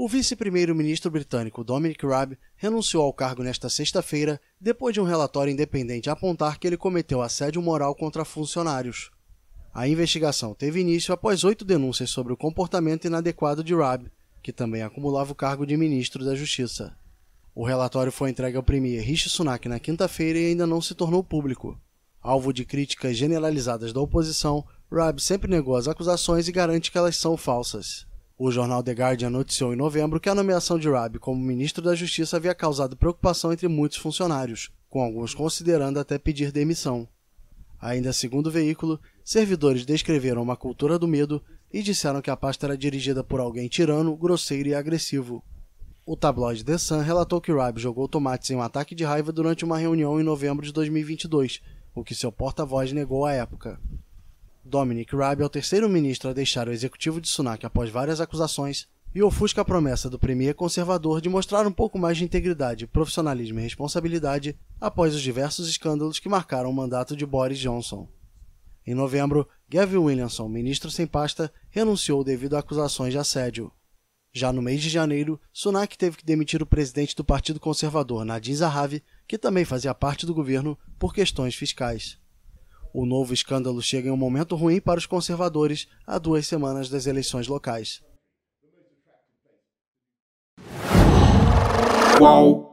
O vice-primeiro-ministro britânico Dominic Raab renunciou ao cargo nesta sexta-feira, depois de um relatório independente apontar que ele cometeu assédio moral contra funcionários. A investigação teve início após oito denúncias sobre o comportamento inadequado de Raab, que também acumulava o cargo de ministro da Justiça. O relatório foi entregue ao premier Rishi Sunak na quinta-feira e ainda não se tornou público. Alvo de críticas generalizadas da oposição, Raab sempre negou as acusações e garante que elas são falsas. O jornal The Guardian noticiou em novembro que a nomeação de Rabi como ministro da Justiça havia causado preocupação entre muitos funcionários, com alguns considerando até pedir demissão. Ainda segundo o veículo, servidores descreveram uma cultura do medo e disseram que a pasta era dirigida por alguém tirano, grosseiro e agressivo. O tabloide The Sun relatou que Rabi jogou tomates em um ataque de raiva durante uma reunião em novembro de 2022, o que seu porta-voz negou à época. Dominic Raab é o terceiro ministro a deixar o executivo de Sunak após várias acusações e ofusca a promessa do premier conservador de mostrar um pouco mais de integridade, profissionalismo e responsabilidade após os diversos escândalos que marcaram o mandato de Boris Johnson. Em novembro, Gavin Williamson, ministro sem pasta, renunciou devido a acusações de assédio. Já no mês de janeiro, Sunak teve que demitir o presidente do Partido Conservador, Nadine Zahavi, que também fazia parte do governo, por questões fiscais. O novo escândalo chega em um momento ruim para os conservadores, a duas semanas das eleições locais. Qual?